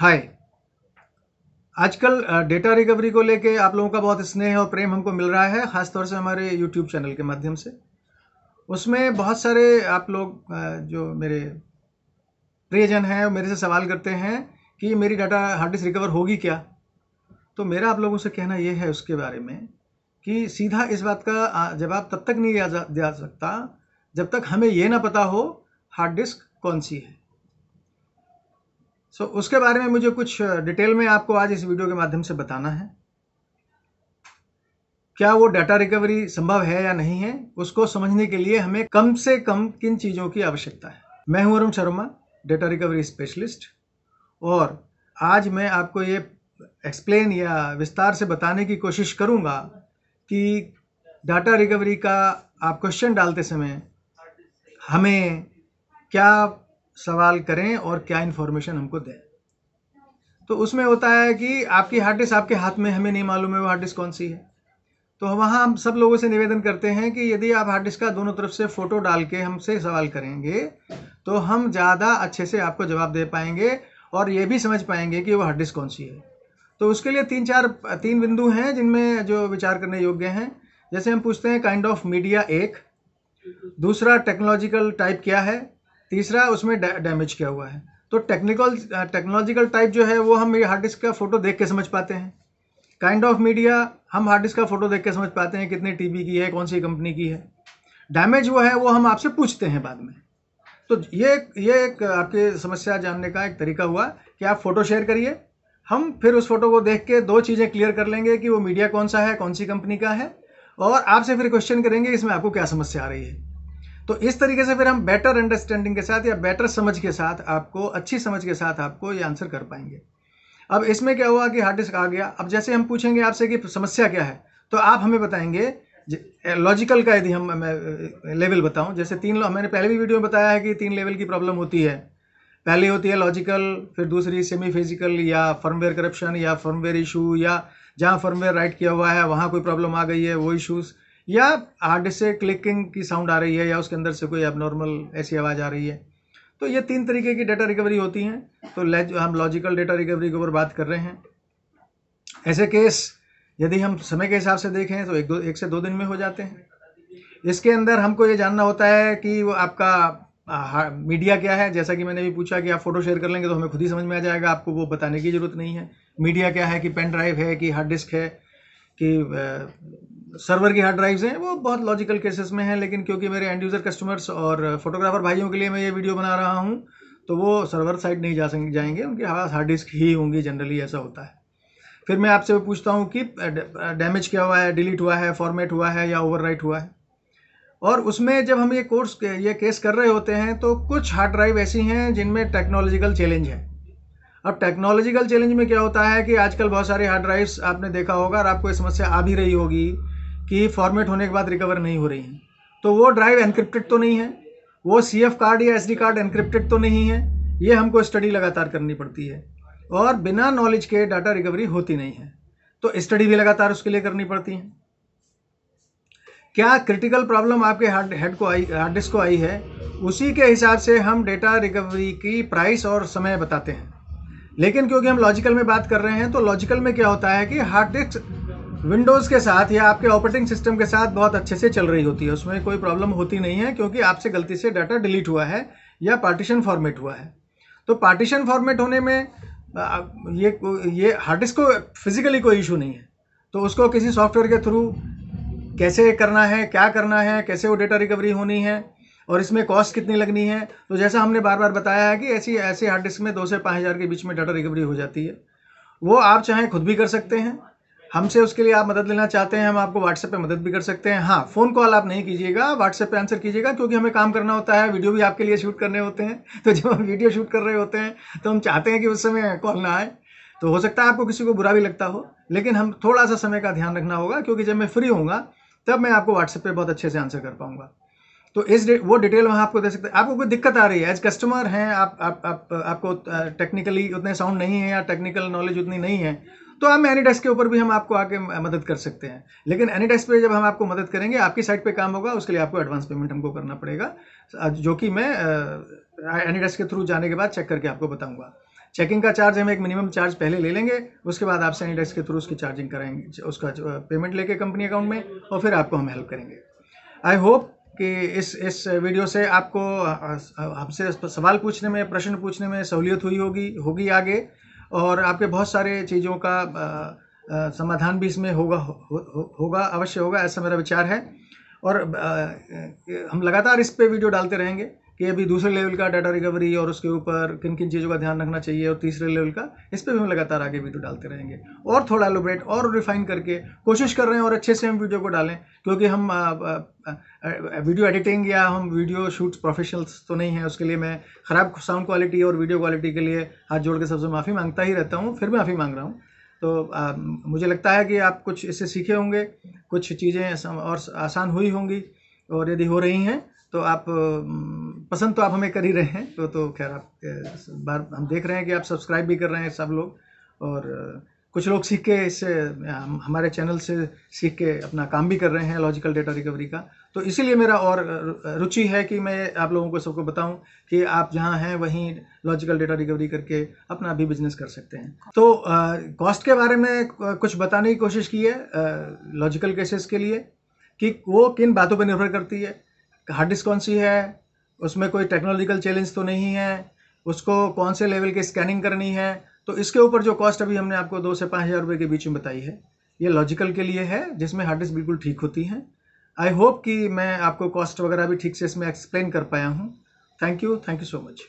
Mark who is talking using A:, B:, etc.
A: हाय आजकल data recovery को लेके आप लोगों का बहुत स्नेह और प्रेम हमको मिल रहा है ख़ासतौर से हमारे यूट्यूब चैनल के माध्यम से उसमें बहुत सारे आप लोग जो मेरे प्रियजन हैं मेरे से सवाल करते हैं कि मेरी डाटा हार्ड डिस्क रिकवर होगी क्या तो मेरा आप लोगों से कहना ये है उसके बारे में कि सीधा इस बात का जवाब तब तक नहीं दिया जा, सकता जब तक हमें यह ना पता हो हार्ड डिस्क कौन सी है सो so, उसके बारे में मुझे कुछ डिटेल में आपको आज इस वीडियो के माध्यम से बताना है क्या वो डाटा रिकवरी संभव है या नहीं है उसको समझने के लिए हमें कम से कम किन चीज़ों की आवश्यकता है मैं हूं Arun Sharma data recovery specialist और आज मैं आपको ये एक्सप्लेन या विस्तार से बताने की कोशिश करूँगा कि डाटा रिकवरी का आप क्वेश्चन डालते समय हमें क्या सवाल करें और क्या इन्फॉर्मेशन हमको दें तो उसमें होता है कि आपकी हार्ड डिस्क आपके हाथ में हमें नहीं मालूम है वो हार्ड डिस्क कौन सी है तो वहाँ हम सब लोगों से निवेदन करते हैं कि यदि आप हार्ड डिस्क का दोनों तरफ से फ़ोटो डाल के हमसे सवाल करेंगे तो हम ज़्यादा अच्छे से आपको जवाब दे पाएंगे और ये भी समझ पाएंगे कि वो हार्ड डिस्क कौन सी है तो उसके लिए तीन चार तीन बिंदु हैं जिनमें जो विचार करने योग्य हैं जैसे हम पूछते हैं काइंड ऑफ मीडिया एक दूसरा टेक्नोलॉजिकल टाइप क्या है तीसरा उसमें डैमेज क्या हुआ है तो टेक्निकल टेक्नोलॉजिकल टाइप जो है वो हम हार्ड डिस्क का फ़ोटो देख के समझ पाते हैं काइंड ऑफ मीडिया हम हार्ड डिस्क का फ़ोटो देख के समझ पाते हैं कितने टीबी की है कौन सी कंपनी की है डैमेज वो है वो हम आपसे पूछते हैं बाद में तो ये ये एक आपके समस्या जानने का एक तरीका हुआ कि आप फ़ोटो शेयर करिए हम फिर उस फोटो को देख के दो चीज़ें क्लियर कर लेंगे कि वो मीडिया कौन सा है कौन सी कंपनी का है और आपसे फिर क्वेश्चन करेंगे इसमें आपको क्या समस्या आ रही है तो इस तरीके से फिर हम बेटर अंडरस्टैंडिंग के साथ या बेटर समझ के साथ आपको अच्छी समझ के साथ आपको ये आंसर कर पाएंगे अब इसमें क्या हुआ कि हार्ड डिस्क आ गया अब जैसे हम पूछेंगे आपसे कि समस्या क्या है तो आप हमें बताएंगे लॉजिकल का यदि हम मैं लेवल बताऊं जैसे तीन मैंने पहले भी वीडियो में बताया है कि तीन लेवल की प्रॉब्लम होती है पहली होती है लॉजिकल फिर दूसरी सेमी फिजिकल या फर्मवेयर करप्शन या फर्मवेयर इशू या जहाँ फर्मवेयर राइट किया हुआ है वहाँ कोई प्रॉब्लम आ गई है वो इशूज़ या हार्ड से क्लिकिंग की साउंड आ रही है या उसके अंदर से कोई एबनॉर्मल ऐसी आवाज़ आ रही है तो ये तीन तरीके की डेटा रिकवरी होती हैं तो हम लॉजिकल डेटा रिकवरी के ऊपर बात कर रहे हैं ऐसे केस यदि हम समय के हिसाब से देखें तो एक दो एक से दो दिन में हो जाते हैं इसके अंदर हमको ये जानना होता है कि वो आपका आ, मीडिया क्या है जैसा कि मैंने भी पूछा कि आप फ़ोटो शेयर कर लेंगे तो हमें खुद ही समझ में आ जाएगा आपको वो बताने की ज़रूरत नहीं है मीडिया क्या है कि पेन ड्राइव है कि हार्ड डिस्क है कि सर्वर की हार्ड ड्राइव्स हैं वो बहुत लॉजिकल केसेस में हैं लेकिन क्योंकि मेरे एंड यूज़र कस्टमर्स और फोटोग्राफर भाइयों के लिए मैं ये वीडियो बना रहा हूँ तो वो सर्वर साइड नहीं जा सकेंगे जाएंगे उनके पास हार्ड डिस्क ही होंगी जनरली ऐसा होता है फिर मैं आपसे पूछता हूँ कि डैमेज क्या हुआ है डिलीट हुआ है फॉर्मेट हुआ है या ओवर हुआ है और उसमें जब हम ये कोर्स ये केस कर रहे होते हैं तो कुछ हार्ड ड्राइव ऐसी हैं जिनमें टेक्नोलॉजिकल चैलेंज है अब टेक्नोलॉजिकल चैलेंज में क्या होता है कि आजकल बहुत सारे हार्ड ड्राइव्स आपने देखा होगा और आपको ये समस्या आ भी रही होगी कि फॉर्मेट होने के बाद रिकवर नहीं हो रही हैं तो वो ड्राइव एनक्रिप्टेड तो नहीं है वो सी कार्ड या एस कार्ड एनक्रिप्टेड तो नहीं है ये हमको स्टडी लगातार करनी पड़ती है और बिना नॉलेज के डाटा रिकवरी होती नहीं है तो स्टडी भी लगातार उसके लिए करनी पड़ती है क्या क्रिटिकल प्रॉब्लम आपके हार्ड हेड को आई हार्ड डिस्क को आई है उसी के हिसाब से हम डेटा रिकवरी की प्राइस और समय बताते हैं लेकिन क्योंकि हम लॉजिकल में बात कर रहे हैं तो लॉजिकल में क्या होता है कि हार्ड डिस्क विंडोज़ के साथ या आपके ऑपरेटिंग सिस्टम के साथ बहुत अच्छे से चल रही होती है उसमें कोई प्रॉब्लम होती नहीं है क्योंकि आपसे गलती से डाटा डिलीट हुआ है या पार्टीशन फॉर्मेट हुआ है तो पार्टीशन फॉर्मेट होने में ये ये हार्ड डिस्क को फिजिकली कोई इशू नहीं है तो उसको किसी सॉफ्टवेयर के थ्रू कैसे करना है क्या करना है कैसे वो डेटा रिकवरी होनी है और इसमें कॉस्ट कितनी लगनी है तो जैसा हमने बार बार बताया है कि ऐसी ऐसे हार्ड डिस्क में दो से पाँच हज़ार के बीच में डाटा रिकवरी हो जाती है वो आप चाहें खुद भी कर सकते हैं हमसे उसके लिए आप मदद लेना चाहते हैं हम आपको व्हाट्सएप पे मदद भी कर सकते हैं हाँ फ़ोन कॉल आप नहीं कीजिएगा व्हाट्सएप पे आंसर कीजिएगा क्योंकि हमें काम करना होता है वीडियो भी आपके लिए शूट करने होते हैं तो जब हम वीडियो शूट कर रहे होते हैं तो हम चाहते हैं कि उस समय कॉल ना आए तो हो सकता है आपको किसी को बुरा भी लगता हो लेकिन हम थोड़ा सा समय का ध्यान रखना होगा क्योंकि जब मैं फ्री हूँ तब मैं आपको व्हाट्सएप पर बहुत अच्छे से आंसर कर पाऊँगा तो इस वो डिटेल वहाँ आपको दे सकते हैं आपको कोई दिक्कत आ रही है एज कस्टमर हैं आप आप, आप आपको टेक्निकली उतने साउंड नहीं है या टेक्निकल नॉलेज उतनी नहीं है तो हम एनी डेस्क के ऊपर भी हम आपको आके मदद कर सकते हैं लेकिन एनी डेस्क पर जब हम आपको मदद करेंगे आपकी साइट पे काम होगा उसके लिए आपको एडवांस पेमेंट हमको करना पड़ेगा जो कि मैं एनी डेस्क के थ्रू जाने के बाद चेक करके आपको बताऊँगा चेकिंग का चार्ज हम एक मिनिमम चार्ज पहले ले लेंगे उसके बाद आप डेस्क के थ्रू उसकी चार्जिंग कराएंगे उसका पेमेंट लेके कंपनी अकाउंट में और फिर आपको हम हेल्प करेंगे आई होप कि इस इस वीडियो से आपको हमसे सवाल पूछने में प्रश्न पूछने में सहूलियत हुई होगी होगी आगे और आपके बहुत सारे चीज़ों का समाधान भी इसमें होगा हो, हो, होगा अवश्य होगा ऐसा मेरा विचार है और आ, हम लगातार इस पर वीडियो डालते रहेंगे कि अभी दूसरे लेवल का डाटा रिकवरी और उसके ऊपर किन किन चीज़ों का ध्यान रखना चाहिए और तीसरे लेवल का इस पर भी हम लगातार आगे वीडियो डालते रहेंगे और थोड़ा एलोब्रेट और रिफाइन करके कोशिश कर रहे हैं और अच्छे से हम वीडियो को डालें क्योंकि हम आ, आ, वीडियो एडिटिंग या हम वीडियो शूट प्रोफेशनल्स तो नहीं हैं उसके लिए मैं ख़राब साउंड क्वालिटी और वीडियो क्वालिटी के लिए हाथ जोड़ के सबसे माफ़ी मांगता ही रहता हूँ फिर माफ़ी मांग रहा हूँ तो आ, मुझे लगता है कि आप कुछ इससे सीखे होंगे कुछ चीज़ें और आसान हुई होंगी और यदि हो रही हैं तो आप पसंद तो आप हमें कर ही रहे हैं तो तो खैर आप बार हम देख रहे हैं कि आप सब्सक्राइब भी कर रहे हैं सब लोग और कुछ लोग सीख के इस हमारे चैनल से सीख के अपना काम भी कर रहे हैं लॉजिकल डेटा रिकवरी का तो इसीलिए मेरा और रुचि है कि मैं आप लोगों को सबको बताऊं कि आप जहां हैं वहीं लॉजिकल डेटा रिकवरी करके अपना भी बिजनेस कर सकते हैं तो कॉस्ट के बारे में कुछ बताने की कोशिश की है लॉजिकल केसेस के लिए कि वो किन बातों पर निर्भर करती है हार्ड डिस्क कौन सी है उसमें कोई टेक्नोलॉजिकल चैलेंज तो नहीं है उसको कौन से लेवल की स्कैनिंग करनी है तो इसके ऊपर जो कॉस्ट अभी हमने आपको दो से पाँच हज़ार रुपये के बीच में बताई है ये लॉजिकल के लिए है जिसमें हार्ड डिस्क बिल्कुल ठीक होती हैं आई होप कि मैं आपको कॉस्ट वगैरह भी ठीक से इसमें एक्सप्लेन कर पाया हूँ thank you thank you so much